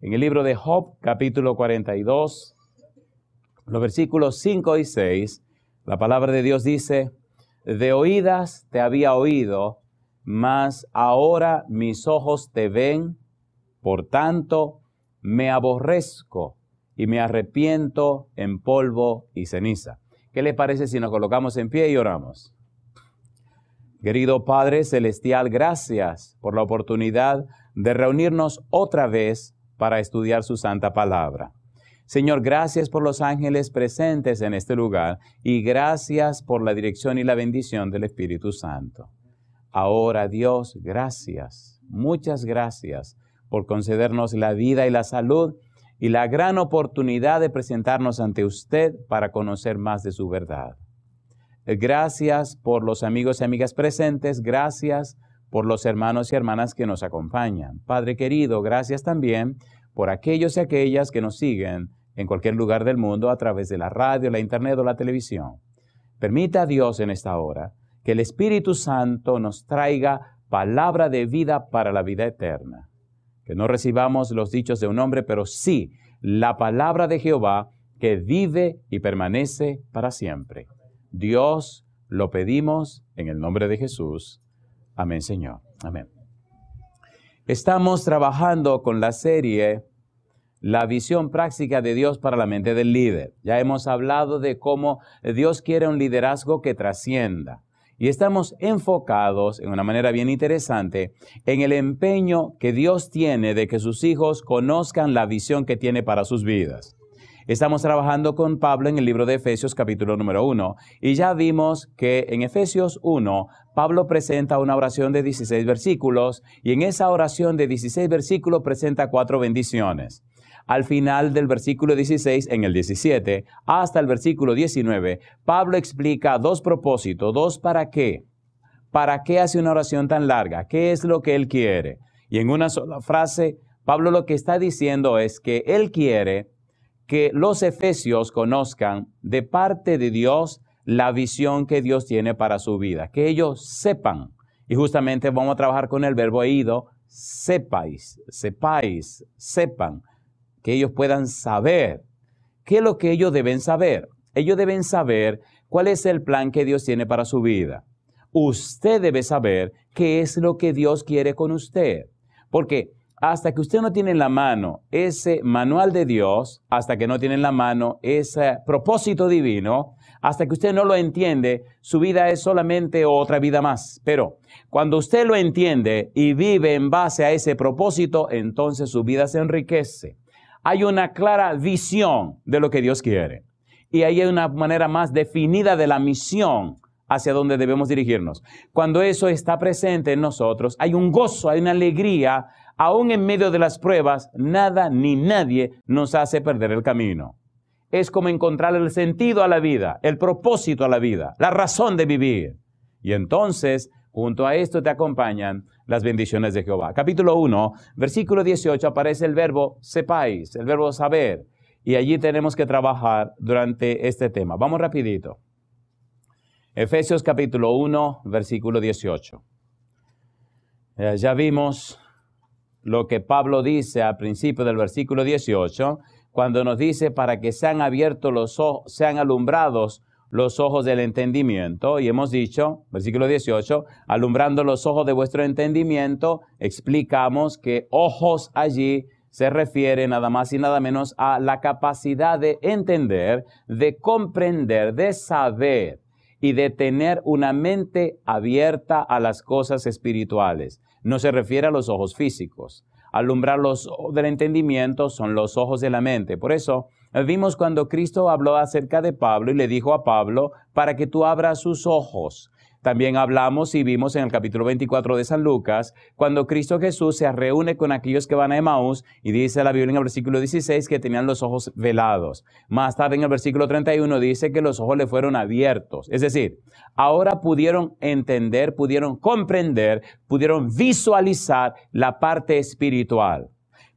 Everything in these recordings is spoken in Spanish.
En el libro de Job, capítulo 42, los versículos 5 y 6, la palabra de Dios dice, de oídas te había oído, mas ahora mis ojos te ven, por tanto me aborrezco y me arrepiento en polvo y ceniza. ¿Qué le parece si nos colocamos en pie y oramos? Querido Padre Celestial, gracias por la oportunidad de reunirnos otra vez para estudiar su santa palabra. Señor, gracias por los ángeles presentes en este lugar y gracias por la dirección y la bendición del Espíritu Santo. Ahora, Dios, gracias, muchas gracias por concedernos la vida y la salud y la gran oportunidad de presentarnos ante usted para conocer más de su verdad. Gracias por los amigos y amigas presentes, gracias por los hermanos y hermanas que nos acompañan. Padre querido, gracias también por aquellos y aquellas que nos siguen en cualquier lugar del mundo a través de la radio, la internet o la televisión. Permita a Dios en esta hora que el Espíritu Santo nos traiga palabra de vida para la vida eterna. Que no recibamos los dichos de un hombre, pero sí la palabra de Jehová que vive y permanece para siempre. Dios lo pedimos en el nombre de Jesús. Amén, Señor. Amén. Estamos trabajando con la serie la visión práctica de Dios para la mente del líder. Ya hemos hablado de cómo Dios quiere un liderazgo que trascienda. Y estamos enfocados, en una manera bien interesante, en el empeño que Dios tiene de que sus hijos conozcan la visión que tiene para sus vidas. Estamos trabajando con Pablo en el libro de Efesios capítulo número 1 y ya vimos que en Efesios 1 Pablo presenta una oración de 16 versículos y en esa oración de 16 versículos presenta cuatro bendiciones. Al final del versículo 16, en el 17, hasta el versículo 19, Pablo explica dos propósitos, dos para qué. ¿Para qué hace una oración tan larga? ¿Qué es lo que él quiere? Y en una sola frase, Pablo lo que está diciendo es que él quiere que los efesios conozcan de parte de Dios la visión que Dios tiene para su vida, que ellos sepan. Y justamente vamos a trabajar con el verbo ido, sepáis, sepáis, sepan que ellos puedan saber. ¿Qué es lo que ellos deben saber? Ellos deben saber cuál es el plan que Dios tiene para su vida. Usted debe saber qué es lo que Dios quiere con usted. Porque hasta que usted no tiene en la mano ese manual de Dios, hasta que no tiene en la mano ese propósito divino, hasta que usted no lo entiende, su vida es solamente otra vida más. Pero cuando usted lo entiende y vive en base a ese propósito, entonces su vida se enriquece hay una clara visión de lo que Dios quiere. Y ahí hay una manera más definida de la misión hacia donde debemos dirigirnos. Cuando eso está presente en nosotros, hay un gozo, hay una alegría, aún en medio de las pruebas, nada ni nadie nos hace perder el camino. Es como encontrar el sentido a la vida, el propósito a la vida, la razón de vivir. Y entonces Junto a esto te acompañan las bendiciones de Jehová. Capítulo 1, versículo 18 aparece el verbo sepáis, el verbo saber. Y allí tenemos que trabajar durante este tema. Vamos rapidito. Efesios capítulo 1, versículo 18. Eh, ya vimos lo que Pablo dice al principio del versículo 18, cuando nos dice para que sean abiertos los ojos, sean alumbrados los ojos del entendimiento. Y hemos dicho, versículo 18, alumbrando los ojos de vuestro entendimiento, explicamos que ojos allí se refiere nada más y nada menos a la capacidad de entender, de comprender, de saber y de tener una mente abierta a las cosas espirituales. No se refiere a los ojos físicos. Alumbrar los ojos del entendimiento son los ojos de la mente. Por eso, Vimos cuando Cristo habló acerca de Pablo y le dijo a Pablo, para que tú abras sus ojos. También hablamos y vimos en el capítulo 24 de San Lucas, cuando Cristo Jesús se reúne con aquellos que van a Emaús y dice la Biblia en el versículo 16 que tenían los ojos velados. Más tarde en el versículo 31 dice que los ojos le fueron abiertos. Es decir, ahora pudieron entender, pudieron comprender, pudieron visualizar la parte espiritual.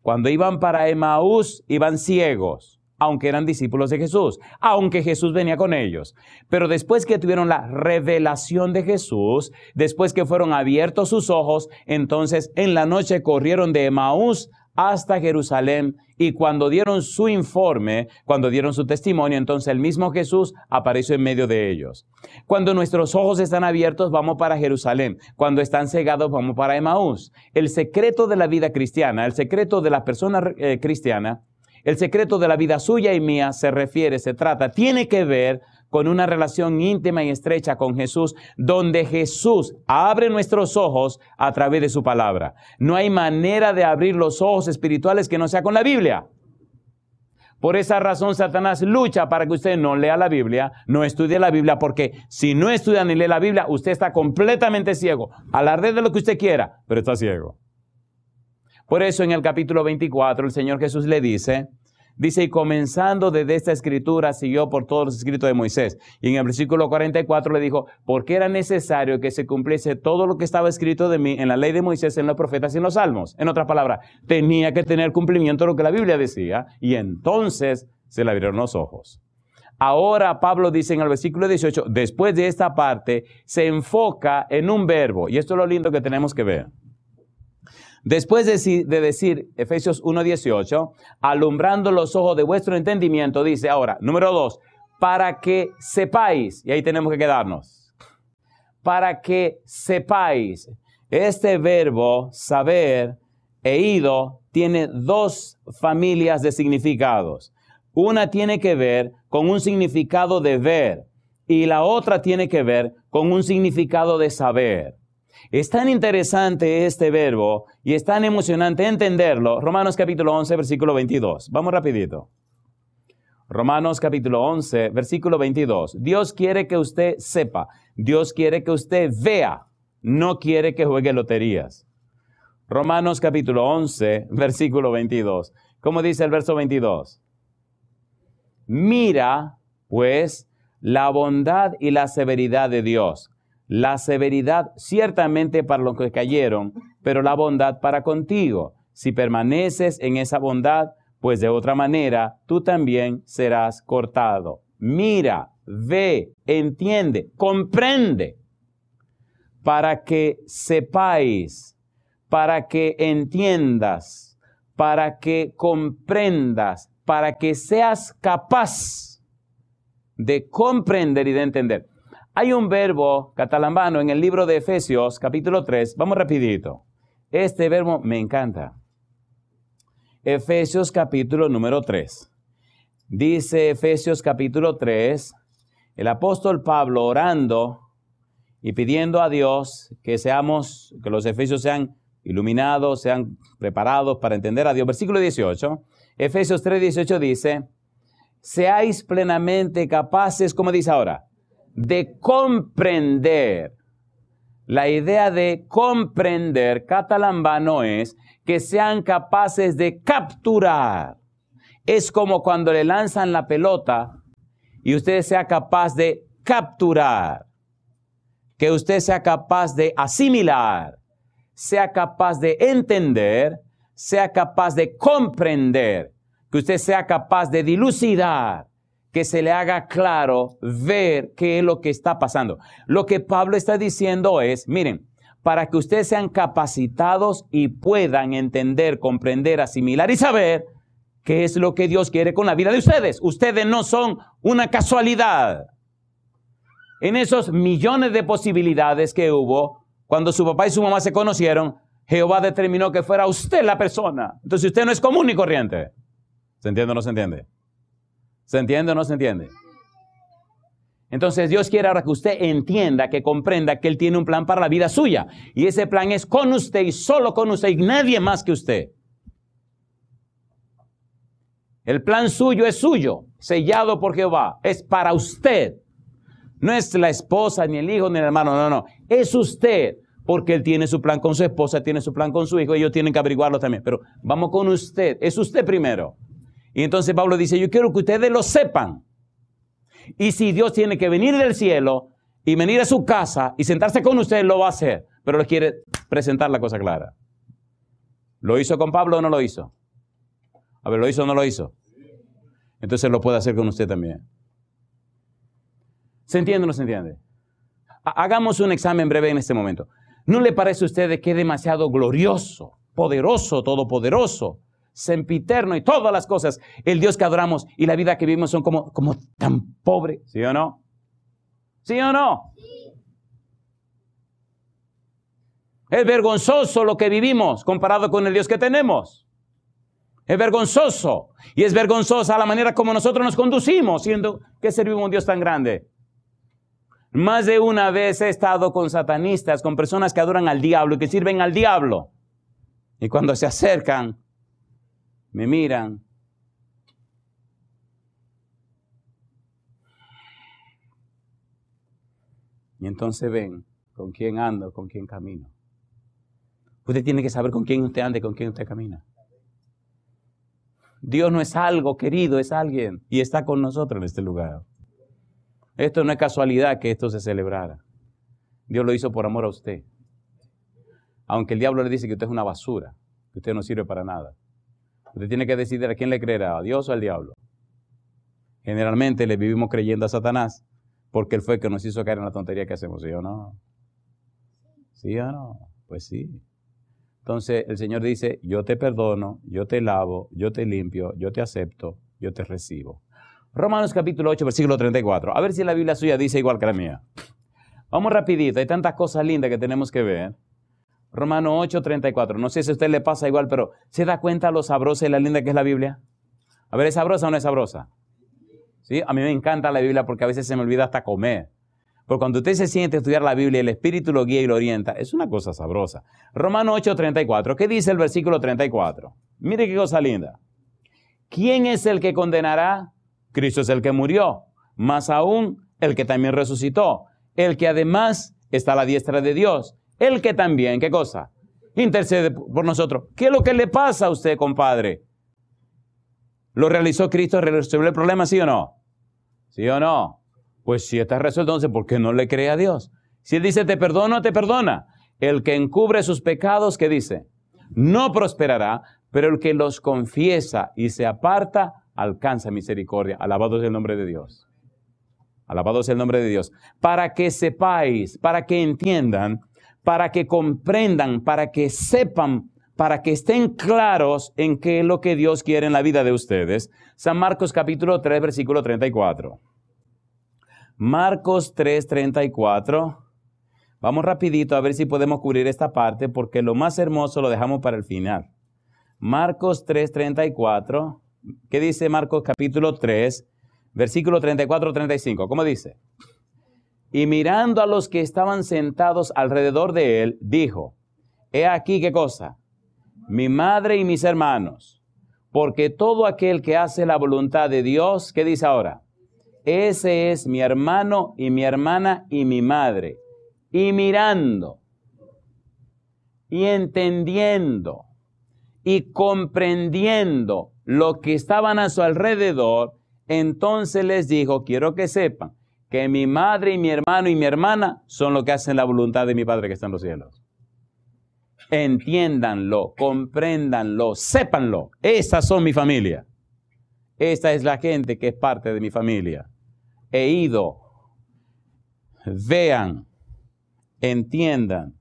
Cuando iban para Emaús, iban ciegos aunque eran discípulos de Jesús, aunque Jesús venía con ellos. Pero después que tuvieron la revelación de Jesús, después que fueron abiertos sus ojos, entonces en la noche corrieron de Emaús hasta Jerusalén y cuando dieron su informe, cuando dieron su testimonio, entonces el mismo Jesús apareció en medio de ellos. Cuando nuestros ojos están abiertos, vamos para Jerusalén. Cuando están cegados, vamos para Emaús. El secreto de la vida cristiana, el secreto de la persona eh, cristiana, el secreto de la vida suya y mía se refiere, se trata, tiene que ver con una relación íntima y estrecha con Jesús, donde Jesús abre nuestros ojos a través de su palabra. No hay manera de abrir los ojos espirituales que no sea con la Biblia. Por esa razón Satanás lucha para que usted no lea la Biblia, no estudie la Biblia, porque si no estudia ni lee la Biblia, usted está completamente ciego. a la red de lo que usted quiera, pero está ciego. Por eso en el capítulo 24 el Señor Jesús le dice, dice, y comenzando desde esta escritura siguió por todos los escritos de Moisés. Y en el versículo 44 le dijo, porque era necesario que se cumpliese todo lo que estaba escrito de mí en la ley de Moisés, en los profetas y en los salmos. En otras palabras, tenía que tener cumplimiento de lo que la Biblia decía y entonces se le abrieron los ojos. Ahora Pablo dice en el versículo 18, después de esta parte, se enfoca en un verbo. Y esto es lo lindo que tenemos que ver. Después de, decir Efesios 1.18, alumbrando los ojos de vuestro entendimiento, dice ahora, número dos, para que sepáis, y ahí tenemos que quedarnos, para que sepáis, este verbo saber e ido tiene dos familias de significados. Una tiene que ver con un significado de ver y la otra tiene que ver con un significado de saber. Es tan interesante este verbo y es tan emocionante entenderlo. Romanos capítulo 11, versículo 22. Vamos rapidito. Romanos capítulo 11, versículo 22. Dios quiere que usted sepa, Dios quiere que usted vea, no quiere que juegue loterías. Romanos capítulo 11, versículo 22. ¿Cómo dice el verso 22? Mira, pues, la bondad y la severidad de Dios la severidad ciertamente para los que cayeron, pero la bondad para contigo. Si permaneces en esa bondad, pues de otra manera tú también serás cortado. Mira, ve, entiende, comprende, para que sepáis, para que entiendas, para que comprendas, para que seas capaz de comprender y de entender. Hay un verbo catalambano en el libro de Efesios, capítulo 3. Vamos rapidito. Este verbo me encanta. Efesios capítulo número 3. Dice Efesios capítulo 3, el apóstol Pablo orando y pidiendo a Dios que seamos, que los efesios sean iluminados, sean preparados para entender a Dios. Versículo 18, Efesios 3, 18 dice, seáis plenamente capaces, como dice ahora, de comprender. La idea de comprender catalambano es que sean capaces de capturar. Es como cuando le lanzan la pelota y usted sea capaz de capturar, que usted sea capaz de asimilar, sea capaz de entender, sea capaz de comprender, que usted sea capaz de dilucidar, que se le haga claro ver qué es lo que está pasando. Lo que Pablo está diciendo es, miren, para que ustedes sean capacitados y puedan entender, comprender, asimilar y saber qué es lo que Dios quiere con la vida de ustedes. Ustedes no son una casualidad. En esos millones de posibilidades que hubo, cuando su papá y su mamá se conocieron, Jehová determinó que fuera usted la persona. Entonces usted no es común y corriente. ¿Se entiende o no se entiende? ¿Se entiende o no se entiende? Entonces Dios quiere ahora que usted entienda, que comprenda que Él tiene un plan para la vida suya. Y ese plan es con usted y solo con usted y nadie más que usted. El plan suyo es suyo, sellado por Jehová. Es para usted. No es la esposa, ni el hijo, ni el hermano. No, no. Es usted. Porque él tiene su plan con su esposa, tiene su plan con su hijo. Ellos tienen que averiguarlo también. Pero vamos con usted. Es usted primero. Y entonces Pablo dice, yo quiero que ustedes lo sepan. Y si Dios tiene que venir del cielo y venir a su casa y sentarse con ustedes, lo va a hacer. Pero les quiere presentar la cosa clara. ¿Lo hizo con Pablo o no lo hizo? A ver, ¿lo hizo o no lo hizo? Entonces lo puede hacer con usted también. ¿Se entiende o no se entiende? Hagamos un examen breve en este momento. ¿No le parece a ustedes que es demasiado glorioso, poderoso, todopoderoso? sempiterno y todas las cosas, el Dios que adoramos y la vida que vivimos son como, como tan pobre, ¿sí o no? ¿Sí o no? Es vergonzoso lo que vivimos comparado con el Dios que tenemos. Es vergonzoso. Y es vergonzosa la manera como nosotros nos conducimos, siendo que servimos a un Dios tan grande. Más de una vez he estado con satanistas, con personas que adoran al diablo y que sirven al diablo. Y cuando se acercan, me miran. Y entonces ven con quién ando, con quién camino. Usted tiene que saber con quién usted anda y con quién usted camina. Dios no es algo querido, es alguien y está con nosotros en este lugar. Esto no es casualidad que esto se celebrara. Dios lo hizo por amor a usted. Aunque el diablo le dice que usted es una basura, que usted no sirve para nada. Usted tiene que decidir a quién le creerá, a Dios o al diablo. Generalmente le vivimos creyendo a Satanás porque él fue el que nos hizo caer en la tontería que hacemos, ¿sí o no? ¿Sí o no? Pues sí. Entonces el Señor dice, yo te perdono, yo te lavo, yo te limpio, yo te acepto, yo te recibo. Romanos capítulo 8, versículo 34. A ver si la Biblia suya dice igual que la mía. Vamos rapidito, hay tantas cosas lindas que tenemos que ver. Romano 8, 34. No sé si a usted le pasa igual, pero ¿se da cuenta lo sabrosa y la linda que es la Biblia? A ver, ¿es sabrosa o no es sabrosa? ¿Sí? A mí me encanta la Biblia porque a veces se me olvida hasta comer. Porque cuando usted se siente a estudiar la Biblia, el Espíritu lo guía y lo orienta. Es una cosa sabrosa. Romano 8, 34. ¿Qué dice el versículo 34? Mire qué cosa linda. ¿Quién es el que condenará? Cristo es el que murió, más aún el que también resucitó, el que además está a la diestra de Dios el que también, ¿qué cosa? Intercede por nosotros. ¿Qué es lo que le pasa a usted, compadre? ¿Lo realizó Cristo? ¿Resolvió el problema, sí o no? ¿Sí o no? Pues si está resuelto, entonces, ¿por qué no le cree a Dios? Si Él dice, te perdono, te perdona. El que encubre sus pecados, ¿qué dice? No prosperará, pero el que los confiesa y se aparta, alcanza misericordia. Alabado es el nombre de Dios. Alabado es el nombre de Dios. Para que sepáis, para que entiendan para que comprendan, para que sepan, para que estén claros en qué es lo que Dios quiere en la vida de ustedes. San Marcos capítulo 3, versículo 34. Marcos 3, 34. Vamos rapidito a ver si podemos cubrir esta parte porque lo más hermoso lo dejamos para el final. Marcos 3, 34. ¿Qué dice Marcos capítulo 3, versículo 34, 35? ¿Cómo dice? y mirando a los que estaban sentados alrededor de él, dijo, He aquí qué cosa, mi madre y mis hermanos, porque todo aquel que hace la voluntad de Dios, ¿qué dice ahora? Ese es mi hermano y mi hermana y mi madre. Y mirando y entendiendo y comprendiendo lo que estaban a su alrededor, entonces les dijo, quiero que sepan, que mi madre y mi hermano y mi hermana son lo que hacen la voluntad de mi Padre que está en los cielos. Entiéndanlo, compréndanlo, sépanlo. Estas son mi familia. Esta es la gente que es parte de mi familia. He ido. Vean, entiendan,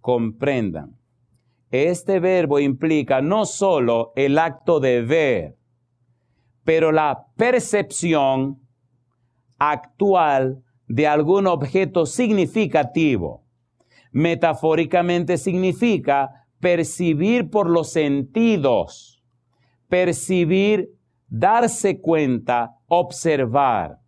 comprendan. Este verbo implica no solo el acto de ver, pero la percepción actual de algún objeto significativo. Metafóricamente significa percibir por los sentidos, percibir, darse cuenta, observar.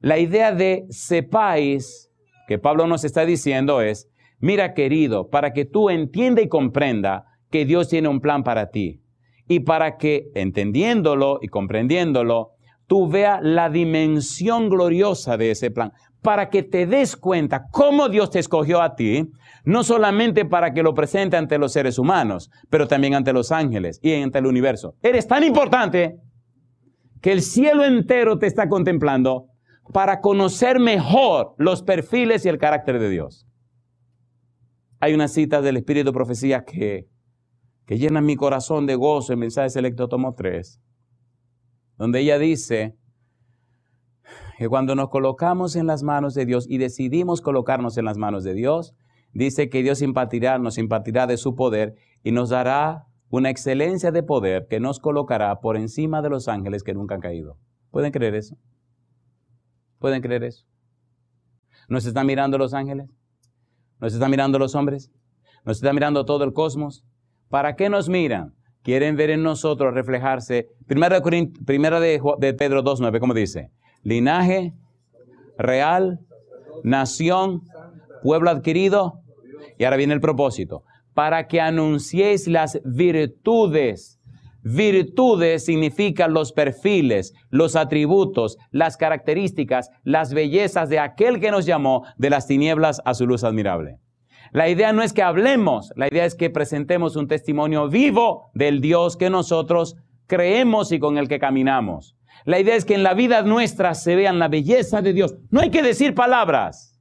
La idea de sepáis, que Pablo nos está diciendo es, mira querido, para que tú entienda y comprenda que Dios tiene un plan para ti y para que entendiéndolo y comprendiéndolo, tú veas la dimensión gloriosa de ese plan, para que te des cuenta cómo Dios te escogió a ti, no solamente para que lo presente ante los seres humanos, pero también ante los ángeles y ante el universo. Eres tan importante que el cielo entero te está contemplando para conocer mejor los perfiles y el carácter de Dios. Hay una cita del Espíritu de Profecía que, que llena mi corazón de gozo en mensaje selecto tomo 3 donde ella dice que cuando nos colocamos en las manos de Dios y decidimos colocarnos en las manos de Dios, dice que Dios impartirá, nos impartirá de su poder y nos dará una excelencia de poder que nos colocará por encima de los ángeles que nunca han caído. ¿Pueden creer eso? ¿Pueden creer eso? ¿Nos están mirando los ángeles? ¿Nos están mirando los hombres? ¿Nos están mirando todo el cosmos? ¿Para qué nos miran? quieren ver en nosotros reflejarse. Primera, de, de Pedro 2.9, ¿cómo dice? Linaje, real, nación, pueblo adquirido. Y ahora viene el propósito. Para que anunciéis las virtudes. Virtudes significan los perfiles, los atributos, las características, las bellezas de aquel que nos llamó de las tinieblas a su luz admirable. La idea no es que hablemos, la idea es que presentemos un testimonio vivo del Dios que nosotros creemos y con el que caminamos. La idea es que en la vida nuestra se vean la belleza de Dios. No hay que decir palabras.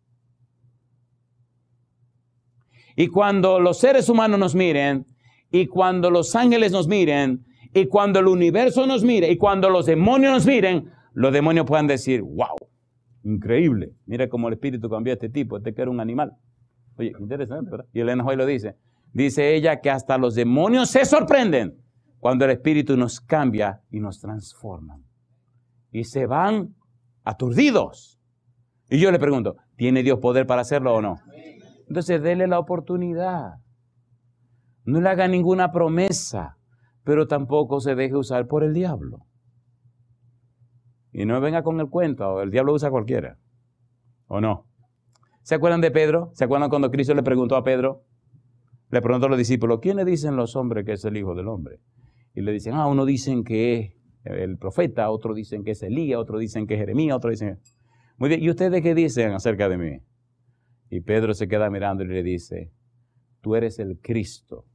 Y cuando los seres humanos nos miren, y cuando los ángeles nos miren, y cuando el universo nos mire, y cuando los demonios nos miren, los demonios puedan decir, wow, increíble, mira cómo el espíritu cambió a este tipo, este que era un animal. Oye, interesante, ¿verdad? Y Elena Hoy lo dice. Dice ella que hasta los demonios se sorprenden cuando el Espíritu nos cambia y nos transforma. Y se van aturdidos. Y yo le pregunto, ¿tiene Dios poder para hacerlo o no? Entonces, déle la oportunidad. No le haga ninguna promesa, pero tampoco se deje usar por el diablo. Y no venga con el cuento, el diablo usa cualquiera. ¿O no? ¿Se acuerdan de Pedro? ¿Se acuerdan cuando Cristo le preguntó a Pedro? Le preguntó a los discípulos, ¿quiénes dicen los hombres que es el Hijo del Hombre? Y le dicen, ah, uno dicen que es el profeta, otro dicen que es Elías, otro dicen que es Jeremías, otro dicen... Muy bien, ¿y ustedes qué dicen acerca de mí? Y Pedro se queda mirando y le dice, tú eres el Cristo,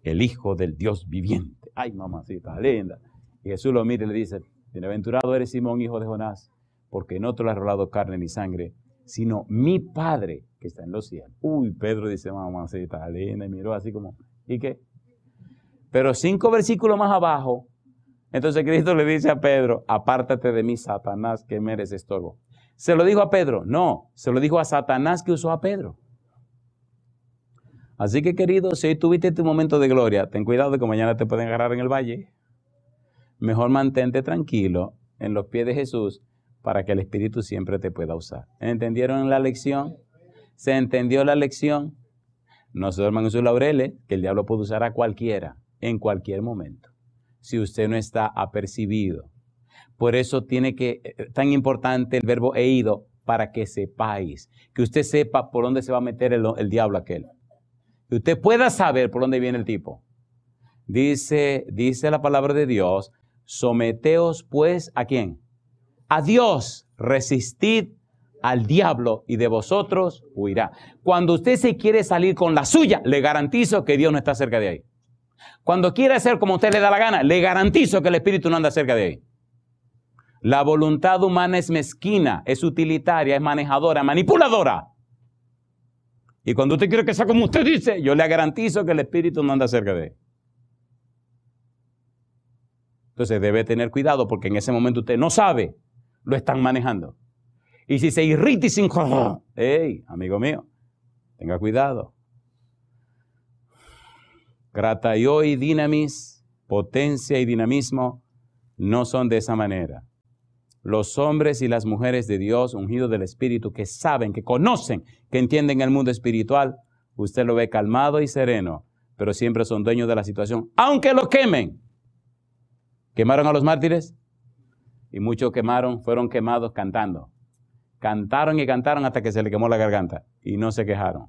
el Hijo del Dios viviente. Ay, mamacita, linda. Y Jesús lo mira y le dice, bienaventurado eres Simón, hijo de Jonás, porque no te lo has rolado carne ni sangre, sino mi Padre que está en los cielos. Uy, Pedro dice, mamacita, linda, y miró así como, ¿y qué? Pero cinco versículos más abajo, entonces Cristo le dice a Pedro, apártate de mí, Satanás, que mereces eres estorbo. ¿Se lo dijo a Pedro? No, se lo dijo a Satanás que usó a Pedro. Así que querido, si hoy tuviste tu momento de gloria, ten cuidado de que mañana te pueden agarrar en el valle. Mejor mantente tranquilo en los pies de Jesús para que el Espíritu siempre te pueda usar. ¿Entendieron la lección? ¿Se entendió la lección? No se duerman en sus laureles, que el diablo puede usar a cualquiera, en cualquier momento, si usted no está apercibido. Por eso tiene que, eh, tan importante el verbo he ido, para que sepáis, que usted sepa por dónde se va a meter el, diablo aquel. Que usted pueda saber por dónde viene el tipo. Dice, dice la palabra de Dios, someteos pues a quién? a Dios, resistid al diablo y de vosotros huirá. Cuando usted se quiere salir con la suya, le garantizo que Dios no está cerca de ahí. Cuando quiere hacer como usted le da la gana, le garantizo que el Espíritu no anda cerca de ahí. La voluntad humana es mezquina, es utilitaria, es manejadora, manipuladora. Y cuando usted quiere que sea como usted dice, yo le garantizo que el Espíritu no anda cerca de ahí. Entonces debe tener cuidado porque en ese momento usted no sabe lo están manejando. Y si se irrita y se hey, amigo mío, tenga cuidado. grata y dinamis, potencia y dinamismo, no son de esa manera. Los hombres y las mujeres de Dios, ungidos del Espíritu, que saben, que conocen, que entienden el mundo espiritual, usted lo ve calmado y sereno, pero siempre son dueños de la situación, aunque lo quemen. ¿Quemaron a los mártires? y muchos quemaron, fueron quemados cantando. Cantaron y cantaron hasta que se le quemó la garganta y no se quejaron.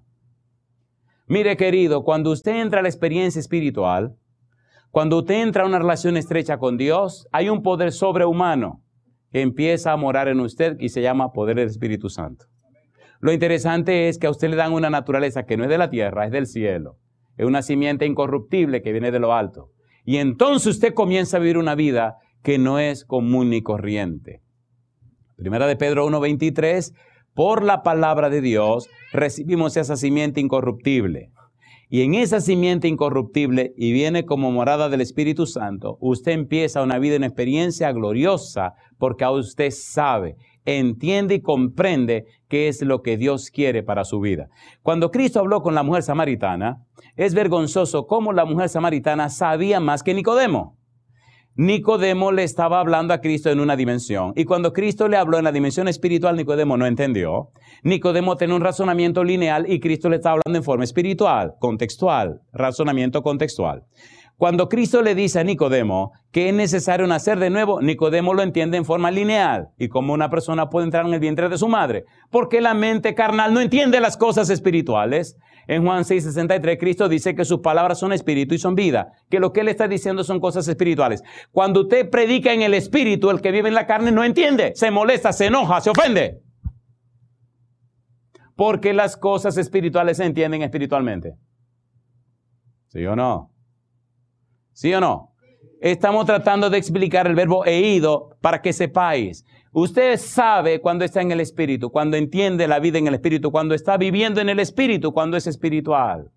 Mire querido, cuando usted entra a la experiencia espiritual, cuando usted entra a una relación estrecha con Dios, hay un poder sobrehumano que empieza a morar en usted y se llama poder del Espíritu Santo. Lo interesante es que a usted le dan una naturaleza que no es de la tierra, es del cielo. Es una simiente incorruptible que viene de lo alto. Y entonces usted comienza a vivir una vida que no es común ni corriente. Primera de Pedro 1.23, por la palabra de Dios recibimos esa simiente incorruptible. Y en esa simiente incorruptible, y viene como morada del Espíritu Santo, usted empieza una vida, en experiencia gloriosa, porque a usted sabe, entiende y comprende qué es lo que Dios quiere para su vida. Cuando Cristo habló con la mujer samaritana, es vergonzoso cómo la mujer samaritana sabía más que Nicodemo. Nicodemo le estaba hablando a Cristo en una dimensión. Y cuando Cristo le habló en la dimensión espiritual, Nicodemo no entendió. Nicodemo tenía un razonamiento lineal y Cristo le estaba hablando en forma espiritual, contextual, razonamiento contextual. Cuando Cristo le dice a Nicodemo que es necesario nacer de nuevo, Nicodemo lo entiende en forma lineal y como una persona puede entrar en el vientre de su madre, porque la mente carnal no entiende las cosas espirituales. En Juan 6, 63, Cristo dice que sus palabras son espíritu y son vida, que lo que Él está diciendo son cosas espirituales. Cuando usted predica en el espíritu, el que vive en la carne no entiende, se molesta, se enoja, se ofende. Porque las cosas espirituales se entienden espiritualmente. ¿Sí o no? ¿Sí o no? Estamos tratando de explicar el verbo he para que sepáis. Usted sabe cuando está en el Espíritu, cuando entiende la vida en el Espíritu, cuando está viviendo en el Espíritu, cuando es espiritual.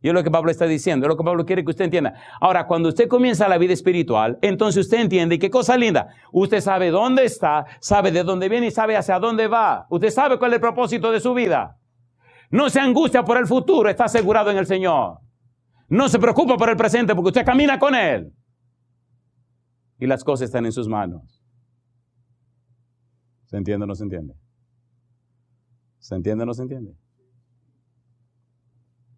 Y es lo que Pablo está diciendo, es lo que Pablo quiere que usted entienda. Ahora, cuando usted comienza la vida espiritual, entonces usted entiende, y qué cosa linda, usted sabe dónde está, sabe de dónde viene y sabe hacia dónde va. Usted sabe cuál es el propósito de su vida. No se angustia por el futuro, está asegurado en el Señor. No se preocupa por el presente porque usted camina con Él y las cosas están en sus manos. ¿Se entiende o no se entiende? ¿Se entiende o no se entiende?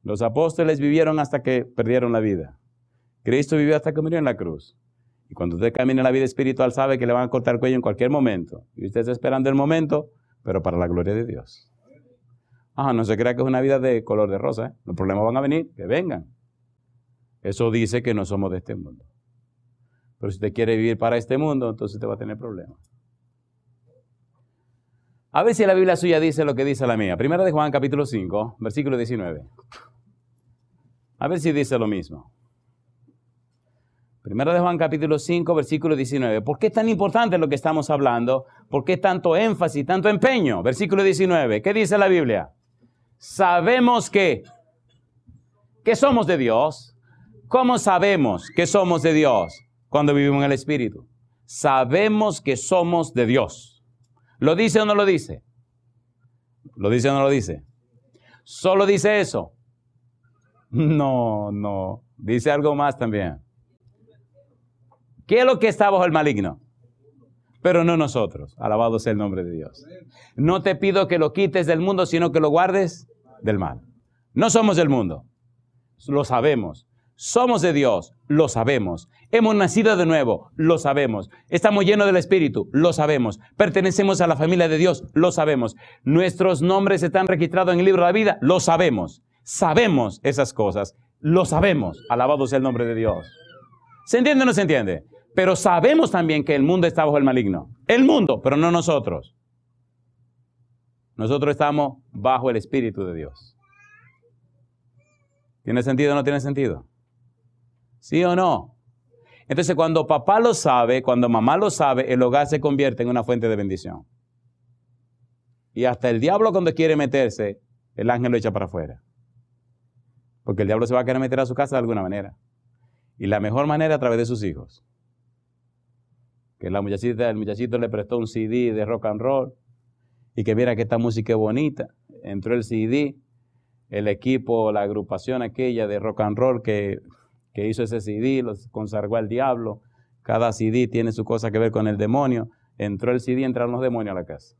Los apóstoles vivieron hasta que perdieron la vida. Cristo vivió hasta que murió en la cruz. Y cuando usted camina en la vida espiritual sabe que le van a cortar el cuello en cualquier momento. Y usted está esperando el momento, pero para la gloria de Dios. Ah, no se crea que es una vida de color de rosa. ¿eh? Los problemas van a venir, que vengan. Eso dice que no somos de este mundo. Pero si te quiere vivir para este mundo, entonces te va a tener problemas. A ver si la Biblia suya dice lo que dice la mía. Primera de Juan capítulo 5, versículo 19. A ver si dice lo mismo. Primera de Juan capítulo 5, versículo 19. ¿Por qué es tan importante lo que estamos hablando? ¿Por qué tanto énfasis, tanto empeño? Versículo 19. ¿Qué dice la Biblia? Sabemos que, que somos de Dios. ¿Cómo sabemos que somos de Dios? cuando vivimos en el Espíritu? Sabemos que somos de Dios. ¿Lo dice o no lo dice? ¿Lo dice o no lo dice? ¿Solo dice eso? No, no. Dice algo más también. ¿Qué es lo que está bajo el maligno? Pero no nosotros. Alabado sea el nombre de Dios. No te pido que lo quites del mundo, sino que lo guardes del mal. No somos del mundo. Lo sabemos. Somos de Dios, lo sabemos. Hemos nacido de nuevo, lo sabemos. Estamos llenos del Espíritu, lo sabemos. Pertenecemos a la familia de Dios, lo sabemos. Nuestros nombres están registrados en el libro de la vida, lo sabemos. Sabemos esas cosas, lo sabemos. Alabado sea el nombre de Dios. ¿Se entiende o no se entiende? Pero sabemos también que el mundo está bajo el maligno. El mundo, pero no nosotros. Nosotros estamos bajo el Espíritu de Dios. ¿Tiene sentido o no tiene sentido? ¿Sí o no? Entonces, cuando papá lo sabe, cuando mamá lo sabe, el hogar se convierte en una fuente de bendición. Y hasta el diablo cuando quiere meterse, el ángel lo echa para afuera. Porque el diablo se va a querer meter a su casa de alguna manera. Y la mejor manera a través de sus hijos. Que la muchachita, el muchachito le prestó un CD de rock and roll y que viera que esta música es bonita. Entró el CD, el equipo, la agrupación aquella de rock and roll que que hizo ese CD, los consagró al diablo. Cada CD tiene su cosa que ver con el demonio. Entró el CD, entraron los demonios a la casa.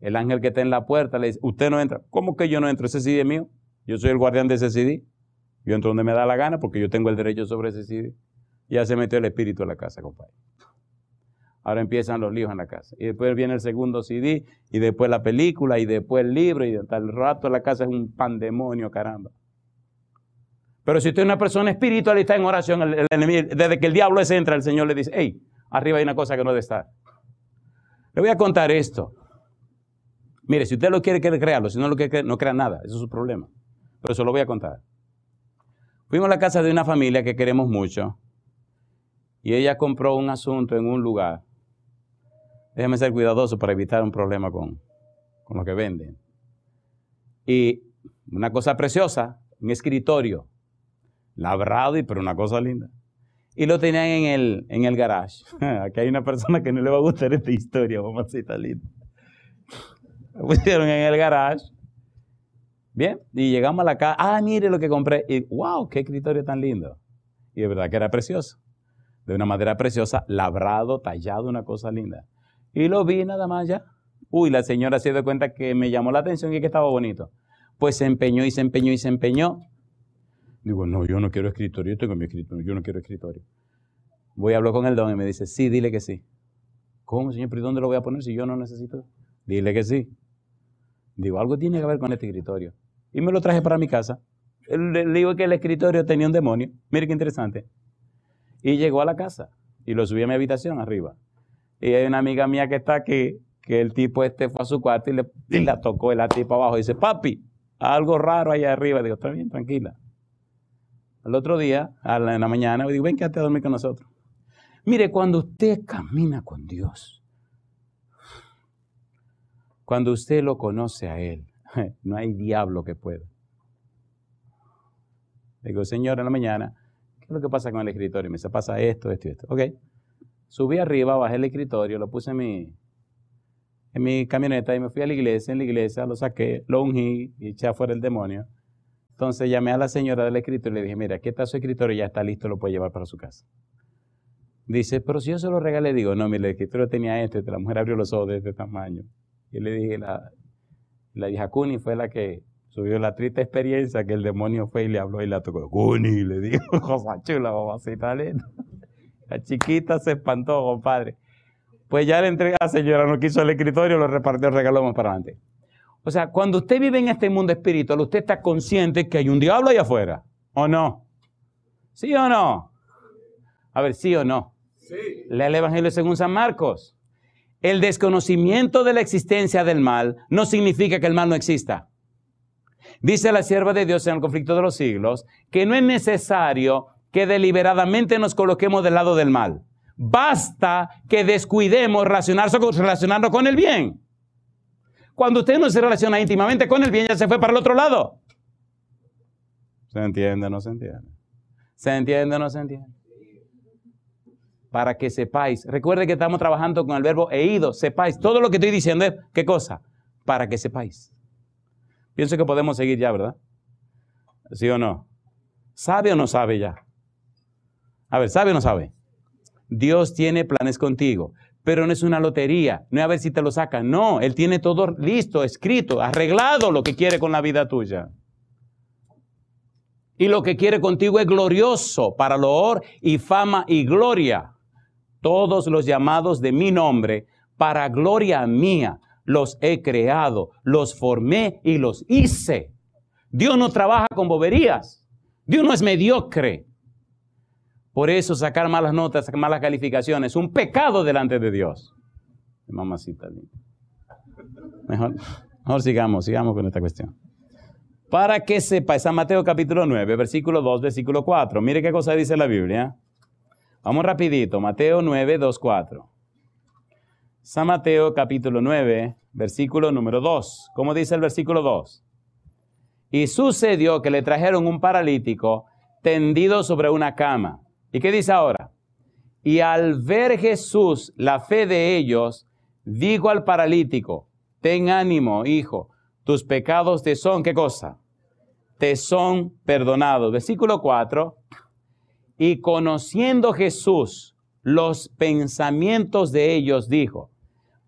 El ángel que está en la puerta le dice, usted no entra. ¿Cómo que yo no entro? Ese CD es mío. Yo soy el guardián de ese CD. Yo entro donde me da la gana porque yo tengo el derecho sobre ese CD. Ya se metió el espíritu en la casa, compadre. Ahora empiezan los líos en la casa. Y después viene el segundo CD, y después la película, y después el libro, y el rato la casa es un pandemonio, caramba. Pero si usted es una persona espiritual y está en oración, desde que el diablo se entra, el Señor le dice, hey, arriba hay una cosa que no debe estar. Le voy a contar esto. Mire, si usted lo quiere, quiere crearlo. Si no lo quiere, no crea nada. Eso es su problema. Pero eso lo voy a contar. Fuimos a la casa de una familia que queremos mucho. Y ella compró un asunto en un lugar. Déjame ser cuidadoso para evitar un problema con, con lo que venden. Y una cosa preciosa, un escritorio labrado, y, pero una cosa linda. Y lo tenían en el, en el garage. Aquí hay una persona que no le va a gustar esta historia, mamacita linda. Lo pusieron en el garage. Bien, y llegamos a la casa. Ah, mire lo que compré. Y wow, qué escritorio tan lindo. Y de verdad que era precioso. De una madera preciosa, labrado, tallado, una cosa linda. Y lo vi nada más ya. Uy, la señora se dio cuenta que me llamó la atención y que estaba bonito. Pues se empeñó y se empeñó y se empeñó. Digo, no, yo no quiero escritorio, yo tengo mi escritorio, yo no quiero escritorio. Voy a hablar con el don y me dice, sí, dile que sí. ¿Cómo, señor? ¿Pero dónde lo voy a poner si yo no necesito? Dile que sí. Digo, algo tiene que ver con este escritorio. Y me lo traje para mi casa. Le, digo que el escritorio tenía un demonio. Mire qué interesante. Y llegó a la casa y lo subí a mi habitación arriba. Y hay una amiga mía que está aquí, que el tipo este fue a su cuarto y, le, y la tocó el la para abajo. Y dice, papi, algo raro allá arriba. Digo, está bien, tranquila. Al otro día, en la mañana, digo, ven, quédate a dormir con nosotros. Mire, cuando usted camina con Dios, cuando usted lo conoce a Él, no hay diablo que pueda. Digo, Señor, en la mañana, ¿qué es lo que pasa con el escritorio? Me dice, pasa esto, esto y esto. Ok. Subí arriba, bajé el escritorio, lo puse en mi, en mi camioneta y me fui a la iglesia. En la iglesia lo saqué, lo ungí y eché fuera el demonio. Entonces llamé a la señora del escritorio y le dije, mira, aquí está su escritorio, ya está listo, lo puede llevar para su casa. Dice, pero si yo se lo regalé, digo, no, mi el escritorio tenía este, la mujer abrió los ojos de este tamaño. Y le dije, la, hija Cuni fue la que subió la triste experiencia que el demonio fue y le habló y la tocó. Cuni, le dijo, cosa chula, así La chiquita se espantó, compadre. Pues ya le entregué a la señora, no quiso el escritorio, lo repartió, regaló más para adelante. O sea, cuando usted vive en este mundo espiritual, usted está consciente que hay un diablo ahí afuera, ¿o no? ¿Sí o no? A ver, ¿sí o no? Sí. Lea el Evangelio según San Marcos. El desconocimiento de la existencia del mal no significa que el mal no exista. Dice la sierva de Dios en el conflicto de los siglos que no es necesario que deliberadamente nos coloquemos del lado del mal. Basta que descuidemos relacionarnos con el bien. Cuando usted no se relaciona íntimamente con el bien, ya se fue para el otro lado. ¿Se entiende? ¿No se entiende? o ¿Se entiende? ¿No o se entiende? Para que sepáis. Recuerde que estamos trabajando con el verbo he sepáis. Todo lo que estoy diciendo es, ¿qué cosa? Para que sepáis. Pienso que podemos seguir ya, ¿verdad? ¿Sí o no? ¿Sabe o no sabe ya? A ver, ¿sabe o no sabe? Dios tiene planes contigo, pero no es una lotería, no es a ver si te lo sacan, no, Él tiene todo listo, escrito, arreglado lo que quiere con la vida tuya. Y lo que quiere contigo es glorioso para loor y fama y gloria. Todos los llamados de mi nombre, para gloria mía, los he creado, los formé y los hice. Dios no trabaja con boberías. Dios no es mediocre. Por eso sacar malas notas, sacar malas calificaciones, un pecado delante de Dios. Mamacita Mejor, mejor sigamos, sigamos con esta cuestión. Para que sepa, San Mateo capítulo 9, versículo 2, versículo 4. Mire qué cosa dice la Biblia. Vamos rapidito, Mateo 9, 2, 4. San Mateo capítulo 9, versículo número 2. ¿Cómo dice el versículo 2? Y sucedió que le trajeron un paralítico tendido sobre una cama. ¿Y qué dice ahora? Y al ver Jesús la fe de ellos, digo al paralítico, ten ánimo, hijo, tus pecados te son, ¿qué cosa? Te son perdonados. Versículo 4. Y conociendo Jesús los pensamientos de ellos, dijo,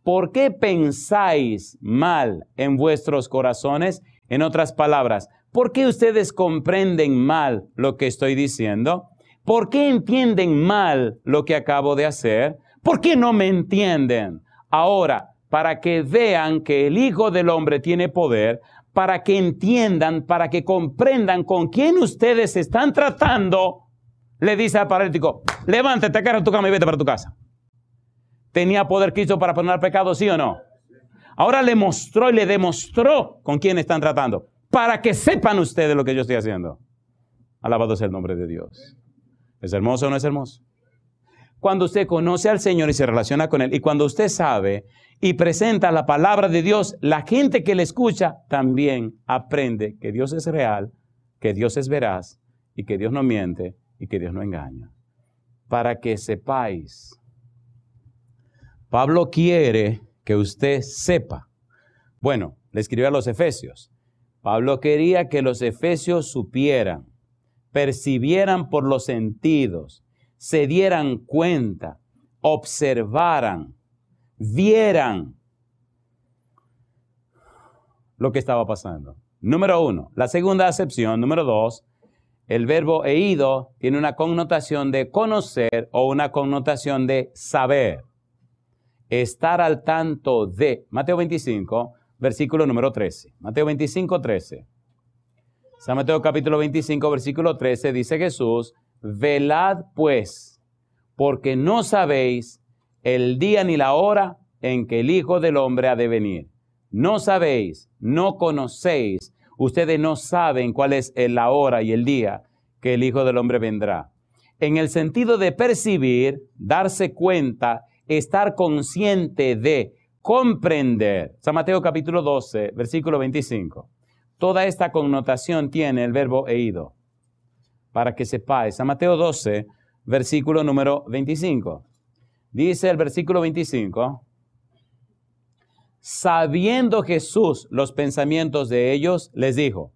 ¿por qué pensáis mal en vuestros corazones? En otras palabras, ¿por qué ustedes comprenden mal lo que estoy diciendo? ¿Por qué entienden mal lo que acabo de hacer? ¿Por qué no me entienden? Ahora, para que vean que el Hijo del Hombre tiene poder, para que entiendan, para que comprendan con quién ustedes están tratando, le dice al paralítico, levántate, agarra tu cama y vete para tu casa. ¿Tenía poder Cristo para poner pecado, sí o no? Ahora le mostró y le demostró con quién están tratando, para que sepan ustedes lo que yo estoy haciendo. Alabado sea el nombre de Dios. ¿Es hermoso o no es hermoso? Cuando usted conoce al Señor y se relaciona con Él, y cuando usted sabe y presenta la palabra de Dios, la gente que le escucha también aprende que Dios es real, que Dios es veraz, y que Dios no miente, y que Dios no engaña. Para que sepáis, Pablo quiere que usted sepa. Bueno, le escribió a los Efesios. Pablo quería que los Efesios supieran percibieran por los sentidos, se dieran cuenta, observaran, vieran lo que estaba pasando. Número uno. La segunda acepción, número dos, el verbo eído tiene una connotación de conocer o una connotación de saber. Estar al tanto de. Mateo 25, versículo número 13. Mateo 25, 13. San Mateo capítulo 25, versículo 13 dice Jesús, velad pues, porque no sabéis el día ni la hora en que el Hijo del Hombre ha de venir. No sabéis, no conocéis, ustedes no saben cuál es la hora y el día que el Hijo del Hombre vendrá. En el sentido de percibir, darse cuenta, estar consciente de, comprender. San Mateo capítulo 12, versículo 25. Toda esta connotación tiene el verbo eído. para que sepáis. A Mateo 12, versículo número 25. Dice el versículo 25, sabiendo Jesús los pensamientos de ellos, les dijo,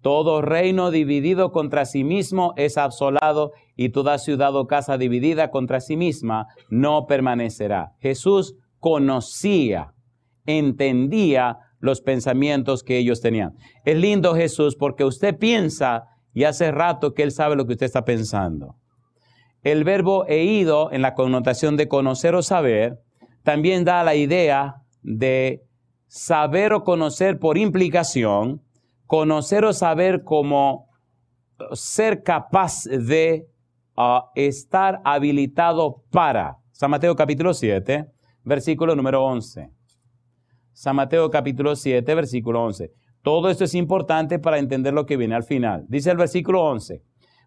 todo reino dividido contra sí mismo es absolado y toda ciudad o casa dividida contra sí misma no permanecerá. Jesús conocía, entendía los pensamientos que ellos tenían. Es lindo Jesús porque usted piensa y hace rato que Él sabe lo que usted está pensando. El verbo he ido en la connotación de conocer o saber también da la idea de saber o conocer por implicación, conocer o saber como ser capaz de ah, estar habilitado para. San Mateo capítulo 7, versículo número 11. San Mateo capítulo 7, versículo 11. Todo esto es importante para entender lo que viene al final. Dice el versículo 11,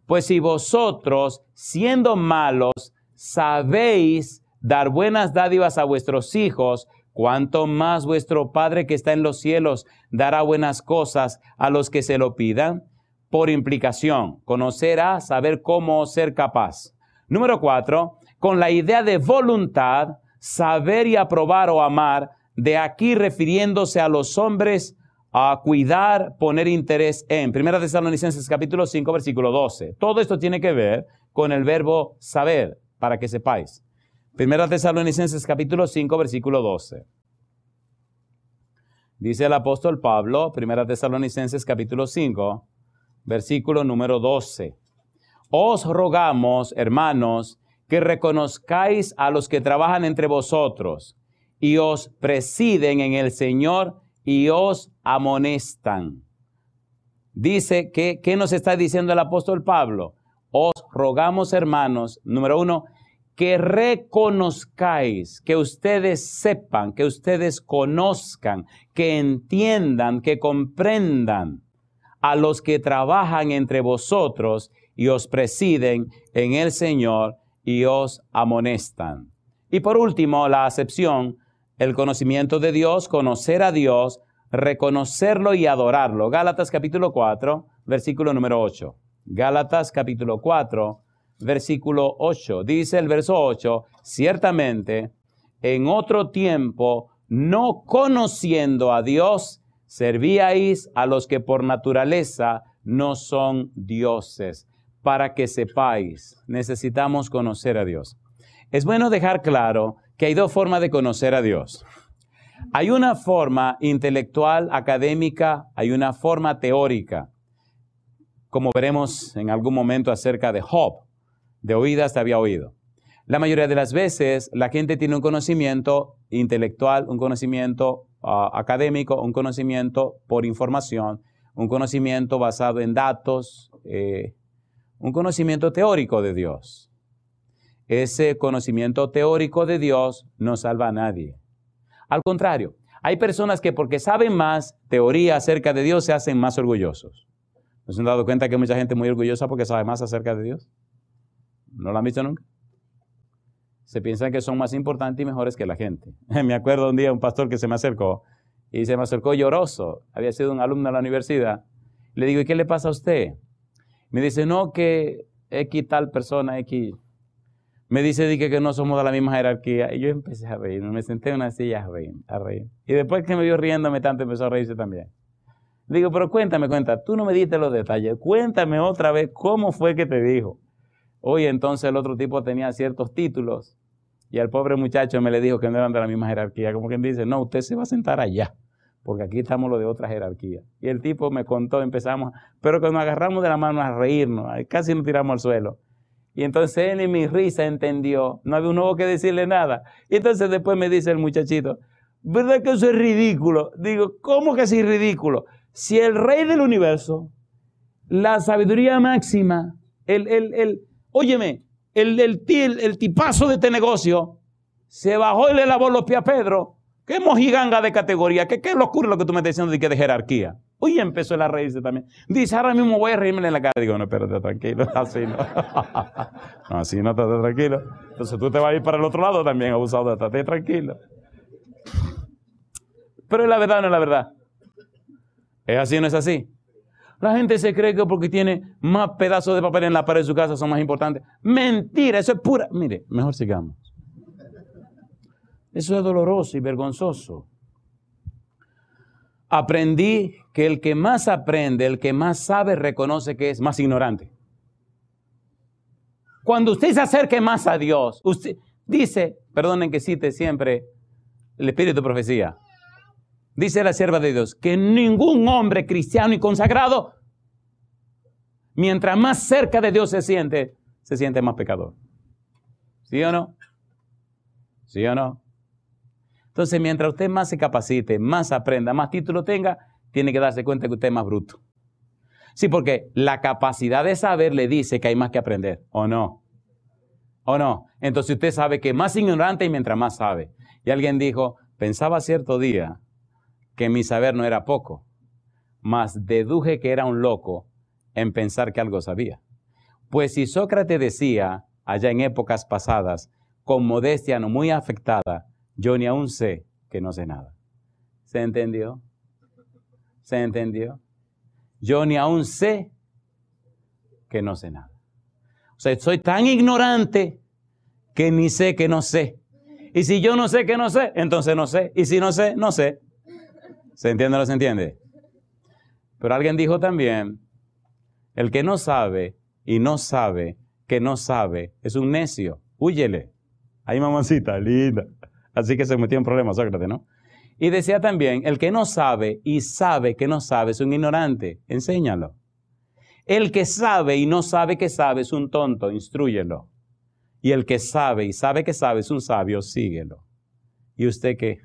pues si vosotros, siendo malos, sabéis dar buenas dádivas a vuestros hijos, cuanto más vuestro Padre que está en los cielos dará buenas cosas a los que se lo pidan. Por implicación, conocerá, saber cómo ser capaz. Número 4, con la idea de voluntad, saber y aprobar o amar de aquí refiriéndose a los hombres, a cuidar, poner interés en. Primera Tesalonicenses capítulo 5, versículo 12. Todo esto tiene que ver con el verbo saber, para que sepáis. Primera Tesalonicenses capítulo 5, versículo 12. Dice el apóstol Pablo, Primera Tesalonicenses capítulo 5, versículo número 12. Os rogamos, hermanos, que reconozcáis a los que trabajan entre vosotros y os presiden en el Señor y os amonestan. Dice que, ¿qué nos está diciendo el apóstol Pablo? Os rogamos, hermanos, número uno, que reconozcáis, que ustedes sepan, que ustedes conozcan, que entiendan, que comprendan a los que trabajan entre vosotros y os presiden en el Señor y os amonestan. Y por último, la acepción el conocimiento de Dios, conocer a Dios, reconocerlo y adorarlo. Gálatas capítulo 4, versículo número 8. Gálatas capítulo 4, versículo 8. Dice el verso 8, ciertamente, en otro tiempo, no conociendo a Dios, servíais a los que por naturaleza no son dioses. Para que sepáis, necesitamos conocer a Dios. Es bueno dejar claro que hay dos formas de conocer a Dios. Hay una forma intelectual, académica, hay una forma teórica, como veremos en algún momento acerca de Hobbes. de oídas te había oído. La mayoría de las veces la gente tiene un conocimiento intelectual, un conocimiento ah, académico, un conocimiento por información, un conocimiento basado en datos, eh, un conocimiento teórico de Dios ese conocimiento teórico de Dios no salva a nadie. Al contrario, hay personas que porque saben más teoría acerca de Dios se hacen más orgullosos. ¿No se han dado cuenta que hay mucha gente muy orgullosa porque sabe más acerca de Dios? ¿No lo han visto nunca? Se piensan que son más importantes y mejores que la gente. Me acuerdo un día un pastor que se me acercó y se me acercó lloroso. Había sido un alumno de la universidad. Le digo, ¿y qué le pasa a usted? Me dice, no, que X tal persona, X me dice dije, que no somos de la misma jerarquía. Y yo empecé a reír, me senté en una silla a reír, a reír. Y después que me vio riéndome tanto, empezó a reírse también. Digo, pero cuéntame, cuéntame, tú no me diste los detalles, cuéntame otra vez cómo fue que te dijo. Oye, entonces el otro tipo tenía ciertos títulos y al pobre muchacho me le dijo que no eran de la misma jerarquía. Como quien dice, no, usted se va a sentar allá, porque aquí estamos los de otra jerarquía. Y el tipo me contó, empezamos, pero cuando nos agarramos de la mano a reírnos, casi nos tiramos al suelo. Y entonces él en mi risa entendió. No había un nuevo que decirle nada. Y entonces después me dice el muchachito, ¿verdad que eso es ridículo? Digo, ¿cómo que es ridículo? Si el rey del universo, la sabiduría máxima, el, el, óyeme, el, el, el tipazo de este negocio, se bajó y le lavó los pies a Pedro. ¿Qué mojiganga de categoría? ¿Qué, qué locura lo que tú me estás diciendo de, que de jerarquía? Uy, empezó a reírse también. Dice, ahora mismo voy a reírme en la cara. Digo, no, espérate, tranquilo, así no. así no, estate tranquilo. Entonces tú te vas a ir para el otro lado también, abusado, estate tranquilo. Pero es la verdad no es la verdad. ¿Es así o no es así? La gente se cree que porque tiene más pedazos de papel en la pared de su casa son más importantes. Mentira, eso es pura. Mire, mejor sigamos. Eso es doloroso y vergonzoso. Aprendí que el que más aprende, el que más sabe, reconoce que es más ignorante. Cuando usted se acerque más a Dios, usted dice, perdonen que cite siempre el espíritu de profecía, dice la sierva de Dios, que ningún hombre cristiano y consagrado, mientras más cerca de Dios se siente, se siente más pecador. ¿Sí o no? ¿Sí o no? Entonces, mientras usted más se capacite, más aprenda, más título tenga, tiene que darse cuenta que usted es más bruto. Sí, porque la capacidad de saber le dice que hay más que aprender, ¿o no? ¿O no? Entonces usted sabe que más ignorante y mientras más sabe. Y alguien dijo, pensaba cierto día que mi saber no era poco, mas deduje que era un loco en pensar que algo sabía. Pues si Sócrates decía, allá en épocas pasadas, con modestia no muy afectada, yo ni aún sé que no sé nada. ¿Se entendió? ¿Se entendió? Yo ni aún sé que no sé nada. O sea, soy tan ignorante que ni sé que no sé. Y si yo no sé que no sé, entonces no sé. Y si no sé, no sé. ¿Se entiende o no se entiende? Pero alguien dijo también, el que no sabe y no sabe que no sabe es un necio. Húyele. Ahí mamacita, linda. Así que se metió en problemas Sócrates, ¿no? Y decía también, el que no sabe y sabe que no sabe es un ignorante, enséñalo. El que sabe y no sabe que sabe es un tonto, instruyelo. Y el que sabe y sabe que sabe es un sabio, síguelo. ¿Y usted qué?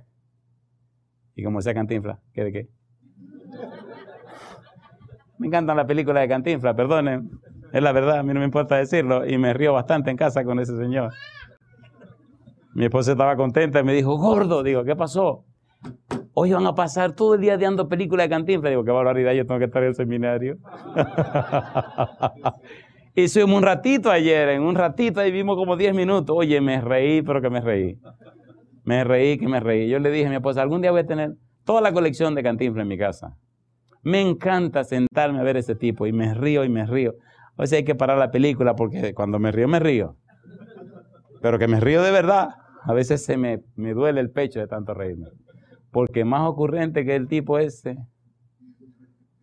Y como decía Cantinfla, ¿qué de qué? Me encanta la película de Cantinfla, perdonen. Es la verdad, a mí no me importa decirlo. Y me río bastante en casa con ese señor. Mi esposa estaba contenta y me dijo, gordo, digo, ¿qué pasó? Hoy van a pasar todo el día dando películas de Cantinflas. Digo, qué barbaridad, yo tengo que estar en el seminario. Y Hicimos un ratito ayer, en un ratito ahí vimos como 10 minutos. Oye, me reí, pero que me reí. Me reí, que me reí. Yo le dije a mi esposa, algún día voy a tener toda la colección de Cantinflas en mi casa. Me encanta sentarme a ver ese tipo y me río y me río. A veces hay que parar la película porque cuando me río, me río. Pero que me río de verdad. A veces se me, me duele el pecho de tanto reírme porque más ocurrente que el tipo este.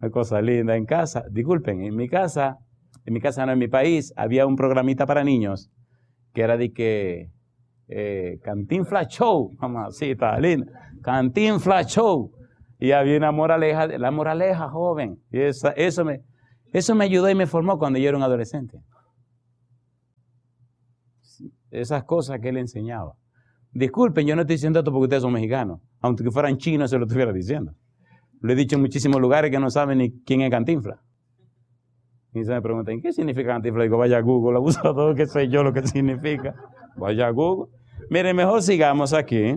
Una cosa linda en casa. Disculpen, en mi casa, en mi casa no, en mi país, había un programita para niños que era de que eh, Cantín flash Show, mamacita linda, flash Show. Y había una moraleja, la moraleja joven. Y eso, me, eso me ayudó y me formó cuando yo era un adolescente. Esas cosas que él enseñaba. Disculpen, yo no estoy diciendo esto porque ustedes son mexicanos. Aunque fueran chinos, se lo estuviera diciendo. Lo he dicho en muchísimos lugares que no saben ni quién es Cantinfla. Y se me preguntan, ¿qué significa Cantinfla? Digo, vaya a Google, todo que sé yo lo que significa. Vaya a Google. Miren, mejor sigamos aquí.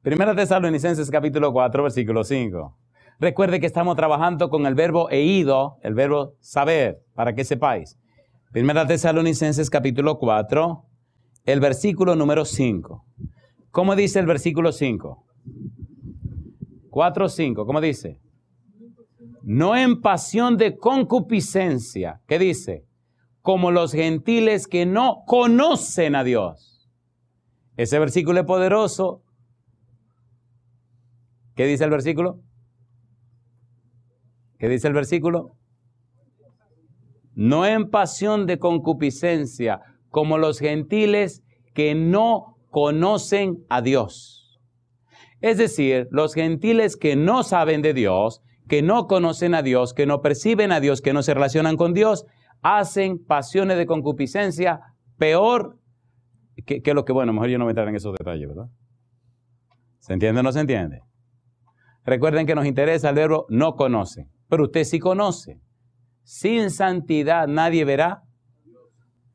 Primera Tesalonicenses capítulo 4, versículo 5. Recuerde que estamos trabajando con el verbo eído, el verbo saber, para que sepáis. Primera Tesalonicenses capítulo 4, el versículo número 5. ¿Cómo dice el versículo 5? 4, 5, ¿cómo dice? No en pasión de concupiscencia. ¿Qué dice? Como los gentiles que no conocen a Dios. Ese versículo es poderoso. ¿Qué dice el versículo? ¿Qué dice el versículo? no en pasión de concupiscencia, como los gentiles que no conocen a Dios. Es decir, los gentiles que no saben de Dios, que no conocen a Dios, que no perciben a Dios, que no se relacionan con Dios, hacen pasiones de concupiscencia peor que, lo que, bueno, mejor yo no me entraré en esos detalles, ¿verdad? ¿Se entiende o no se entiende? Recuerden que nos interesa el verbo no conoce, pero usted sí conoce. Sin santidad nadie verá.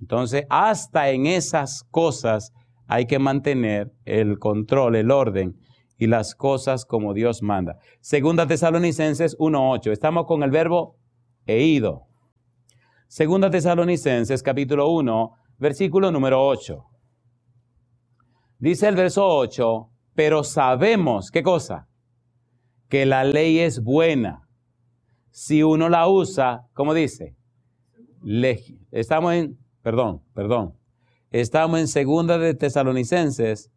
Entonces, hasta en esas cosas hay que mantener el control, el orden y las cosas como Dios manda. Segunda Tesalonicenses 1.8. Estamos con el verbo eído. ido. Segunda Tesalonicenses capítulo 1, versículo número 8. Dice el verso 8, pero sabemos, ¿qué cosa? Que la ley es buena si uno la usa, ¿cómo dice? Estamos en, perdón, perdón. Estamos en segunda de Tesalonicenses,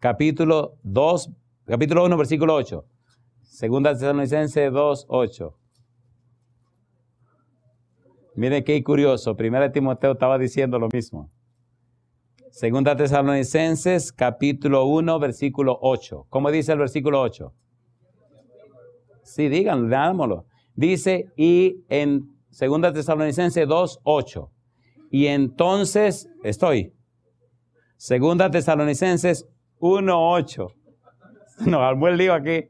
capítulo 2, capítulo 1, versículo 8. Segunda Tesalonicenses 2, 8. Miren qué curioso, primera Timoteo estaba diciendo lo mismo. Segunda Tesalonicenses, capítulo 1, versículo 8. ¿Cómo dice el versículo 8? Sí, digan, dámoslo. Dice, y en 2 Tesalonicense 2, 8. Y entonces, estoy. 2 Tesalonicenses 1, 8. Nos armó el lío aquí.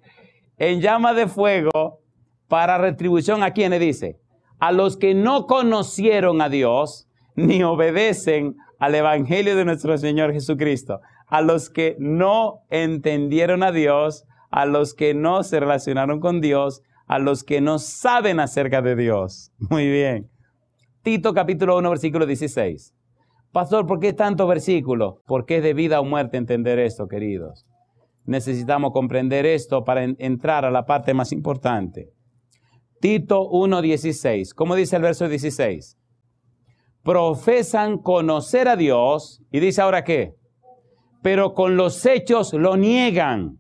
En llama de fuego para retribución a quienes dice, a los que no conocieron a Dios ni obedecen al Evangelio de nuestro Señor Jesucristo, a los que no entendieron a Dios, a los que no se relacionaron con Dios, a los que no saben acerca de Dios. Muy bien. Tito capítulo 1, versículo 16. Pastor, ¿por qué tantos versículos? Porque es de vida o muerte entender esto, queridos. Necesitamos comprender esto para entrar a la parte más importante. Tito 16. ¿Cómo dice el verso 16? Profesan conocer a Dios y dice ahora qué, pero con los hechos lo niegan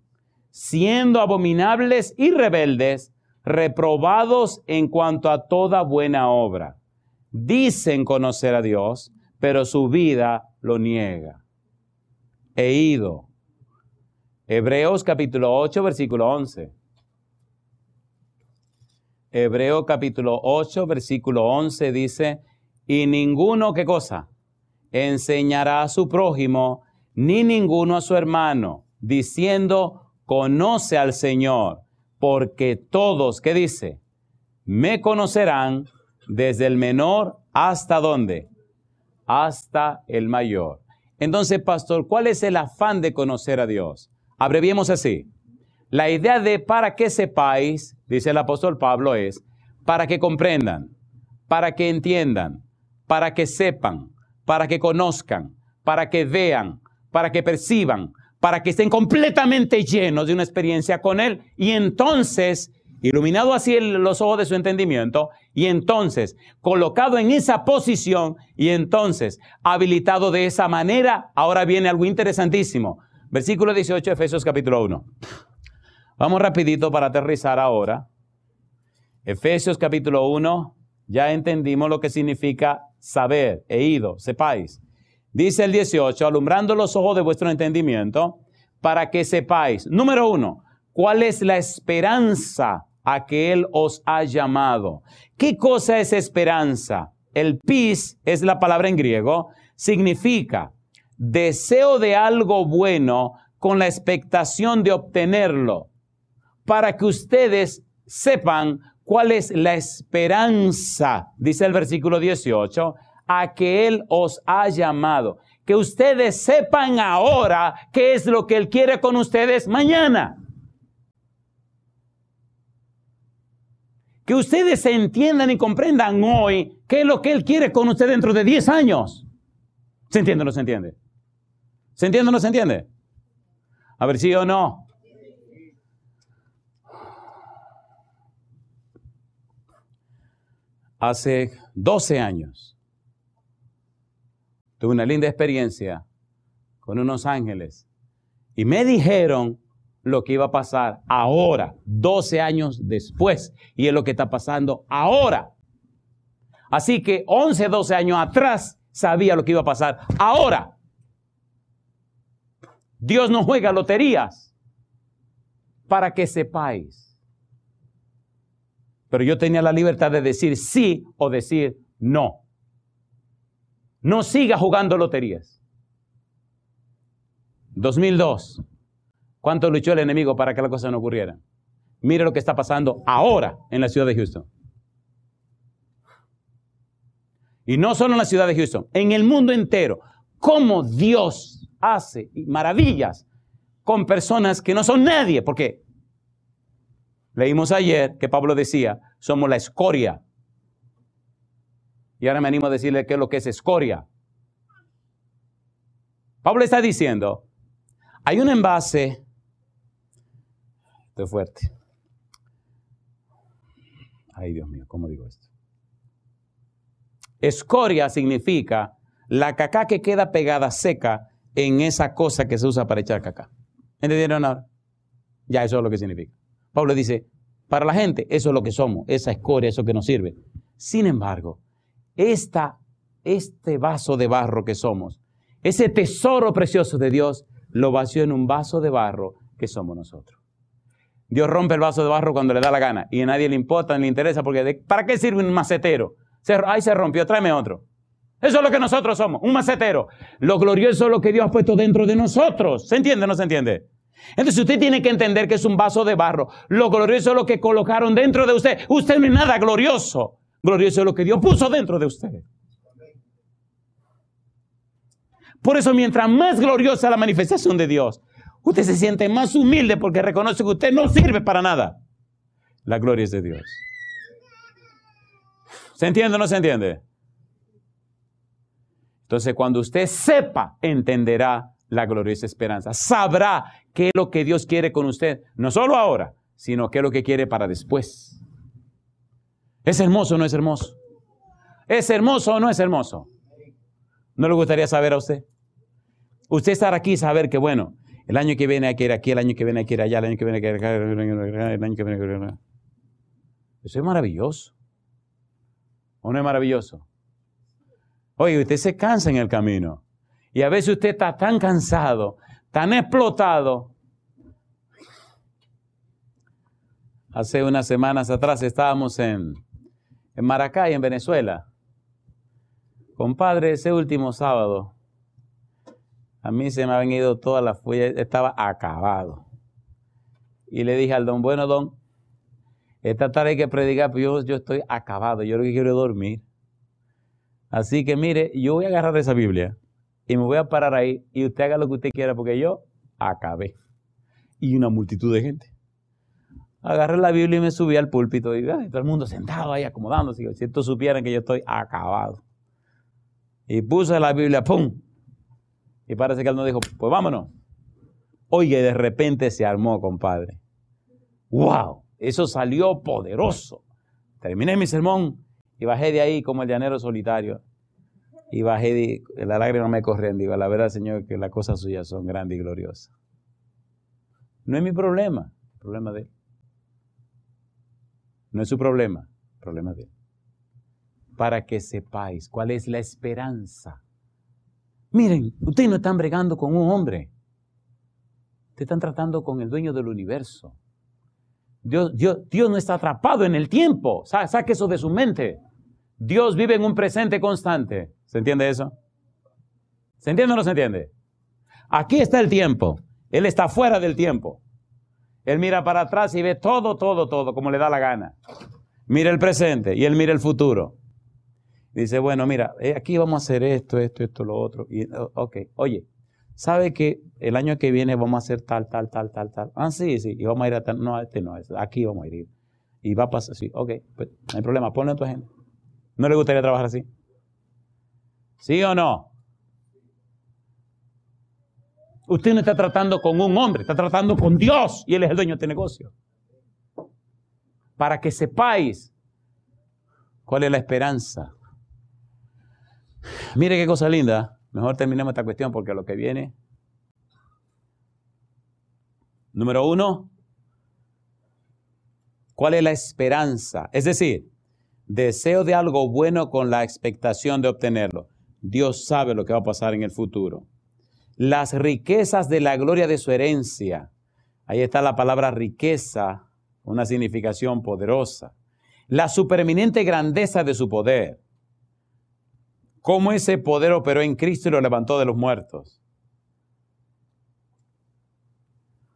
siendo abominables y rebeldes, reprobados en cuanto a toda buena obra. Dicen conocer a Dios, pero su vida lo niega. He ido. Hebreos capítulo 8, versículo 11. Hebreo capítulo 8, versículo 11 dice, y ninguno, ¿qué cosa? Enseñará a su prójimo, ni ninguno a su hermano, diciendo, conoce al Señor, porque todos, ¿qué dice? Me conocerán desde el menor hasta dónde? Hasta el mayor. Entonces, pastor, ¿cuál es el afán de conocer a Dios? Abreviemos así. La idea de para que sepáis, dice el apóstol Pablo, es para que comprendan, para que entiendan, para que sepan, para que conozcan, para que vean, para que perciban, para que estén completamente llenos de una experiencia con Él. Y entonces, iluminado así los ojos de su entendimiento, y entonces, colocado en esa posición, y entonces, habilitado de esa manera, ahora viene algo interesantísimo. Versículo 18, Efesios capítulo 1. Vamos rapidito para aterrizar ahora. Efesios capítulo 1, ya entendimos lo que significa saber, e ido, sepáis. Dice el 18, alumbrando los ojos de vuestro entendimiento, para que sepáis, número uno, cuál es la esperanza a que Él os ha llamado. ¿Qué cosa es esperanza? El pis es la palabra en griego, significa deseo de algo bueno con la expectación de obtenerlo, para que ustedes sepan cuál es la esperanza, dice el versículo 18, a que Él os ha llamado. Que ustedes sepan ahora qué es lo que Él quiere con ustedes mañana. Que ustedes entiendan y comprendan hoy qué es lo que Él quiere con ustedes dentro de 10 años. ¿Se entiende o no se entiende? ¿Se entiende o no se entiende? A ver si o no. Hace 12 años Tuve una linda experiencia con unos ángeles y me dijeron lo que iba a pasar ahora, 12 años después, y es lo que está pasando ahora. Así que 11, 12 años atrás sabía lo que iba a pasar ahora. Dios no juega loterías para que sepáis. Pero yo tenía la libertad de decir sí o decir no. No siga jugando loterías. 2002. ¿Cuánto luchó el enemigo para que la cosa no ocurriera? Mire lo que está pasando ahora en la ciudad de Houston. Y no solo en la ciudad de Houston, en el mundo entero. Cómo Dios hace maravillas con personas que no son nadie. Porque leímos ayer que Pablo decía, somos la escoria y ahora me animo a decirle qué es lo que es escoria. Pablo está diciendo, hay un envase, estoy fuerte. Ay, Dios mío, ¿cómo digo esto? Escoria significa la caca que queda pegada seca en esa cosa que se usa para echar caca. ¿Entendieron ahora? Ya eso es lo que significa. Pablo dice, para la gente, eso es lo que somos, esa escoria, eso que nos sirve. Sin embargo, este vaso de barro que somos, ese tesoro precioso de Dios, lo vació en un vaso de barro que somos nosotros. Dios rompe el vaso de barro cuando le da la gana y a nadie le importa ni le interesa porque ¿para qué sirve un macetero? ahí se rompió, tráeme otro. Eso es lo que nosotros somos, un macetero. Lo glorioso es lo que Dios ha puesto dentro de nosotros. ¿Se entiende o no se entiende? Entonces usted tiene que entender que es un vaso de barro. Lo glorioso es lo que colocaron dentro de usted. Usted no es nada glorioso. Glorioso es lo que Dios puso dentro de usted. Por eso, mientras más gloriosa la manifestación de Dios, usted se siente más humilde porque reconoce que usted no sirve para nada. La gloria es de Dios. ¿Se entiende o no se entiende? Entonces, cuando usted sepa, entenderá la gloriosa esperanza. Sabrá qué es lo que Dios quiere con usted, no solo ahora, sino qué es lo que quiere para después. ¿Es hermoso o no es hermoso? ¿Es hermoso o no es hermoso? ¿No le gustaría saber a usted? Usted estar aquí y saber que, bueno, el año que viene hay que ir aquí, el año que viene hay que ir allá, el año que viene hay que ir acá, el año que viene hay que ir Eso es maravilloso. ¿O no es maravilloso? Oye, usted se cansa en el camino. Y a veces usted está tan cansado, tan explotado. Hace unas semanas atrás estábamos en en Maracay, en Venezuela. Compadre, ese último sábado, a mí se me habían ido todas las furia, estaba acabado. Y le dije al don, bueno, don, esta tarde hay que predicar, pero yo, yo estoy acabado, yo lo que quiero es dormir. Así que mire, yo voy a agarrar esa Biblia y me voy a parar ahí y usted haga lo que usted quiera porque yo acabé. Y una multitud de gente agarré la Biblia y me subí al púlpito y, ah, todo el mundo sentado ahí acomodándose. si estos supieran que yo estoy acabado. Y puse la Biblia, ¡pum! Y parece que él no dijo, pues vámonos. Oye, de repente se armó, compadre. ¡Wow! Eso salió poderoso. Terminé mi sermón y bajé de ahí como el llanero solitario. Y bajé, de, la lágrima me corriendo. Digo, la verdad, Señor, que las cosas suyas son grandes y gloriosas. No es mi problema, el problema de él. No es su problema, problema de él. Para que sepáis cuál es la esperanza. Miren, ustedes no están bregando con un hombre. Te están tratando con el dueño del universo. Dios, Dios no está atrapado en el tiempo. saque eso de su mente. Dios vive en un presente constante. ¿Se entiende eso? ¿Se entiende o no se entiende? Aquí está el tiempo. Él está fuera del tiempo. Él mira para atrás y ve todo, todo, todo, como le da la gana. Mira el presente y él mira el futuro. Dice, bueno, mira, eh, aquí vamos a hacer esto, esto, esto, lo otro. Y, eh, ok, oye, ¿sabe que el año que viene vamos a hacer tal, tal, tal, tal, tal? Ah, sí, sí, y vamos a ir a tal. No, este no, es, aquí vamos a ir. Y va a pasar así. Ok, pues no hay problema, ponle a tu agenda. ¿No le gustaría trabajar así? ¿Sí o no? Usted no está tratando con un hombre, está tratando con Dios y Él es el dueño de este negocio. Para que sepáis cuál es la esperanza. Mire qué cosa linda. Mejor terminemos esta cuestión porque lo que viene. Número uno, ¿cuál es la esperanza? Es decir, deseo de algo bueno con la expectación de obtenerlo. Dios sabe lo que va a pasar en el futuro las riquezas de la gloria de su herencia. Ahí está la palabra riqueza, una significación poderosa. La superminente grandeza de su poder. Cómo ese poder operó en Cristo y lo levantó de los muertos.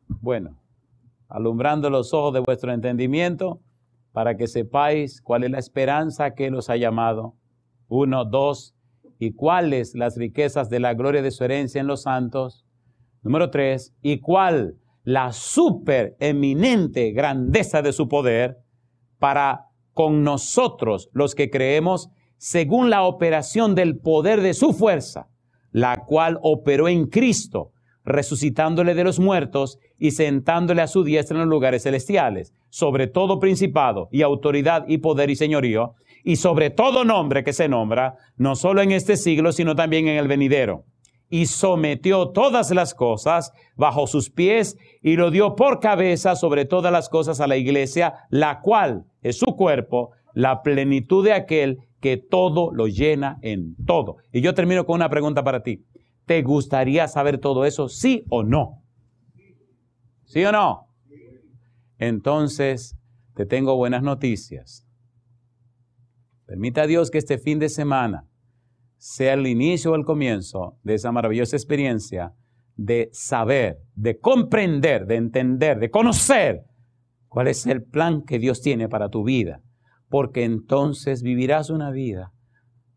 Bueno, alumbrando los ojos de vuestro entendimiento, para que sepáis cuál es la esperanza que los ha llamado. Uno, dos, ¿Y cuáles las riquezas de la gloria de su herencia en los santos? Número tres, ¿y cuál la supereminente grandeza de su poder para con nosotros los que creemos según la operación del poder de su fuerza, la cual operó en Cristo, resucitándole de los muertos y sentándole a su diestra en los lugares celestiales, sobre todo principado y autoridad y poder y señorío, y sobre todo nombre que se nombra, no solo en este siglo, sino también en el venidero. Y sometió todas las cosas bajo sus pies y lo dio por cabeza sobre todas las cosas a la iglesia, la cual es su cuerpo, la plenitud de aquel que todo lo llena en todo. Y yo termino con una pregunta para ti. ¿Te gustaría saber todo eso, sí o no? ¿Sí o no? Entonces, te tengo buenas noticias. Permita a Dios que este fin de semana sea el inicio o el comienzo de esa maravillosa experiencia de saber, de comprender, de entender, de conocer cuál es el plan que Dios tiene para tu vida, porque entonces vivirás una vida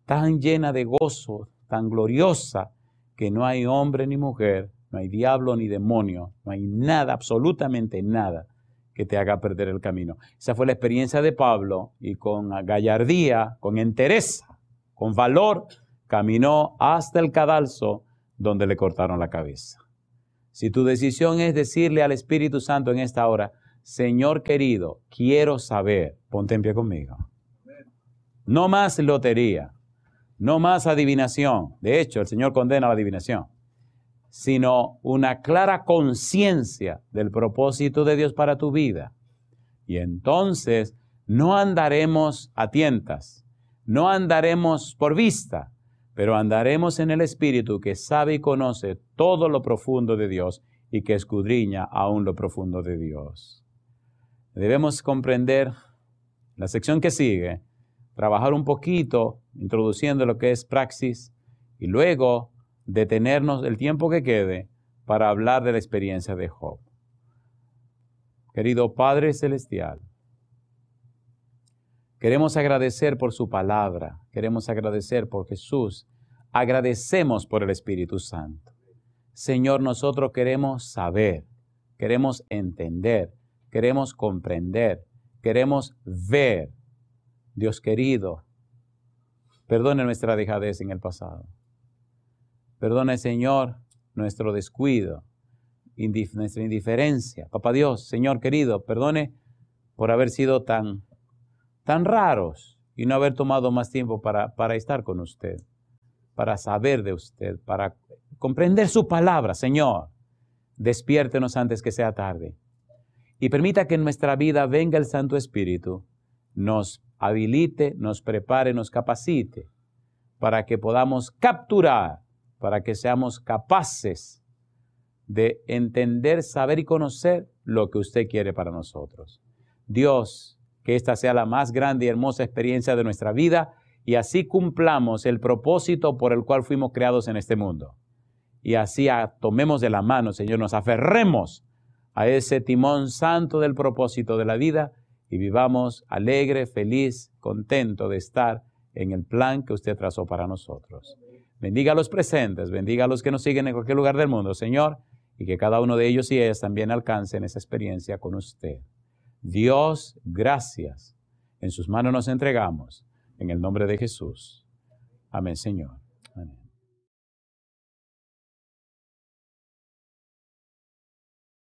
tan llena de gozo, tan gloriosa, que no hay hombre ni mujer, no hay diablo ni demonio, no hay nada, absolutamente nada que te haga perder el camino. Esa fue la experiencia de Pablo y con gallardía, con entereza, con valor, caminó hasta el cadalso donde le cortaron la cabeza. Si tu decisión es decirle al Espíritu Santo en esta hora, Señor querido, quiero saber, ponte en pie conmigo. No más lotería, no más adivinación. De hecho, el Señor condena la adivinación sino una clara conciencia del propósito de Dios para tu vida. Y entonces no andaremos a tientas, no andaremos por vista, pero andaremos en el Espíritu que sabe y conoce todo lo profundo de Dios y que escudriña aún lo profundo de Dios. Debemos comprender la sección que sigue, trabajar un poquito introduciendo lo que es praxis y luego detenernos el tiempo que quede para hablar de la experiencia de Job. Querido Padre Celestial, queremos agradecer por su palabra, queremos agradecer por Jesús, agradecemos por el Espíritu Santo. Señor, nosotros queremos saber, queremos entender, queremos comprender, queremos ver. Dios querido, perdone nuestra dejadez en el pasado. Perdone, Señor, nuestro descuido, nuestra indiferencia. Papá Dios, Señor querido, perdone por haber sido tan, tan raros y no haber tomado más tiempo para, para estar con usted, para saber de usted, para comprender su palabra, Señor. Despiértenos antes que sea tarde y permita que en nuestra vida venga el Santo Espíritu, nos habilite, nos prepare, nos capacite para que podamos capturar para que seamos capaces de entender, saber y conocer lo que usted quiere para nosotros. Dios, que esta sea la más grande y hermosa experiencia de nuestra vida y así cumplamos el propósito por el cual fuimos creados en este mundo. Y así tomemos de la mano, Señor, nos aferremos a ese timón santo del propósito de la vida y vivamos alegre, feliz, contento de estar en el plan que usted trazó para nosotros. Bendiga a los presentes, bendiga a los que nos siguen en cualquier lugar del mundo, Señor, y que cada uno de ellos y ellas también alcancen esa experiencia con usted. Dios, gracias. En sus manos nos entregamos. En el nombre de Jesús. Amén, Señor.